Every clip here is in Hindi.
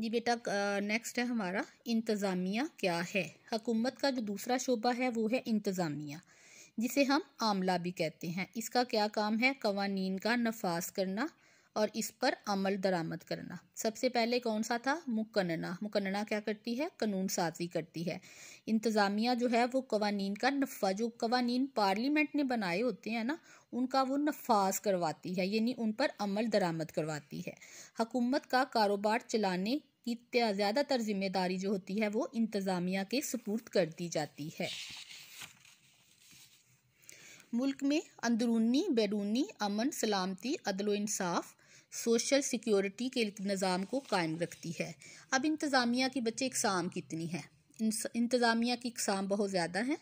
जी बेटा नेक्स्ट है हमारा इंतज़ामिया क्या है हकूमत का जो दूसरा शोबा है वो है इंतज़ामिया जिसे हम आमला भी कहते हैं इसका क्या काम है कवानीन का नफाज करना और इस पर अमल दरामद करना सबसे पहले कौन सा था मुकन्ना मुकन्ना क्या करती है कानून साजी करती है इंतज़ामिया जो है वो कवानीन का नफा जो कवानीन पार्लियामेंट ने बनाए होते हैं ना उनका वो नफाज करवाती है यानी उन पर अमल दरामद करवाती है हकूमत का कारोबार चलाने की ज़्यादातर जिम्मेदारी जो होती है वो इंतज़ामिया के सपूर्द कर दी जाती है मुल्क में अंदरूनी बैरूनी अमन सलामती अदल इंसाफ सोशल सिक्योरिटी के निज़ाम को कायम रखती है अब इंतज़ामिया की बच्चे इकसाम कितनी है इंतज़ामिया की इकसाम बहुत ज़्यादा है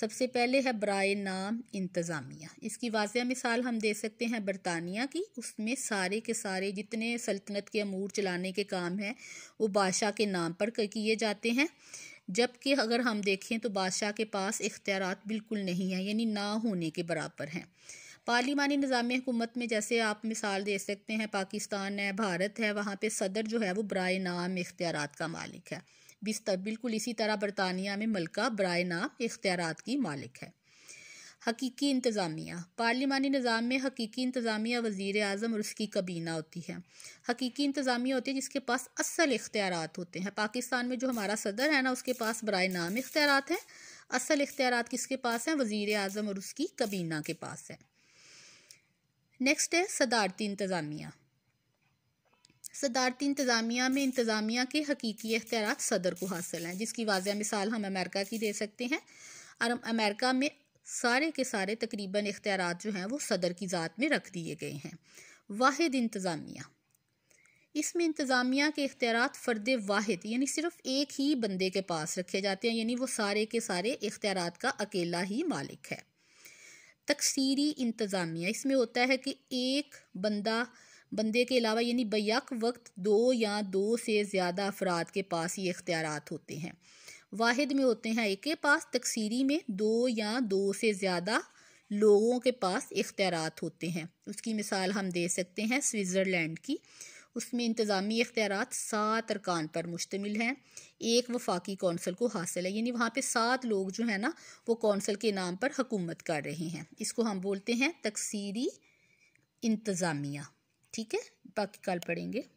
सबसे पहले है ब्राय नाम इंतज़ामिया इसकी वाजह मिसाल हम दे सकते हैं बरतानिया की उसमें सारे के सारे जितने सल्तनत के अमूर चलाने के काम हैं वो बादशाह के नाम पर किए जाते हैं जबकि अगर हम देखें तो बादशाह के पास इख्तियार बिल्कुल नहीं हैं यानी ना होने के बराबर हैं पार्लिमानी निज़ाम हुकूमत में जैसे आप मिसाल दे सकते हैं पाकिस्तान है भारत है वहाँ पे सदर जो है वो ब्राय नाम इख्तियार का मालिक है बिस्तर बिल्कुल इसी तरह बरतानिया में मलका बरए नाम इख्तियार की मालिक है हकीकी इंतज़ामिया पार्लिमानी निज़ाम में हकीकी इंतज़ामिया वज़ी अजम और उसकी कबीना होती है हकीकी इंतज़ामिया होती है जिसके पास असल इख्तियार होते हैं पाकिस्तान में जो हमारा सदर है ना उसके पास बरए नाम इख्तियार हैं असल इख्तियार किसके पास हैं वज़ी अजम और उसकी कबीना के पास है नेक्स्ट है सदारती इंतज़ामिया सदारती इंतज़ामिया में इंतज़ामिया के हकीकी अख्तियार सदर को हासिल हैं जिसकी वाज मिसाल हम अमेरिका की दे सकते हैं और अमेरिका में सारे के सारे तकरीबन इख्तियार जो हैं वो सदर की ज़ात में रख दिए गए हैं वाद इंतज़ामिया इसमें इंतज़ामिया के अख्तियार फ़र्द वाहिद यानी सिर्फ एक ही बंदे के पास रखे जाते हैं यानी वो सारे के सारे इख्तियार का अकेला ही मालिक है तकसीरी इंतज़ामिया इसमें होता है कि एक बंदा बंदे के अलावा यानी बैक वक्त दो या दो से ज़्यादा अफराद के पास ये इख्तियार होते हैं वाहिद में होते हैं एक के पास तकसीरी में दो या दो से ज़्यादा लोगों के पास इख्तियार होते हैं उसकी मिसाल हम दे सकते हैं स्विट्ज़रलैंड की उसमें इंतज़ामी इख्तियार सात अरकान पर मुश्तमिल हैं एक वफाकी कौंसल को हासिल है यानी वहाँ पर सात लोग जो है ना वो कौंसल के नाम पर हकूमत कर रहे हैं इसको हम बोलते हैं तकसीरी इंतज़ामिया ठीक है बाकी कल पढ़ेंगे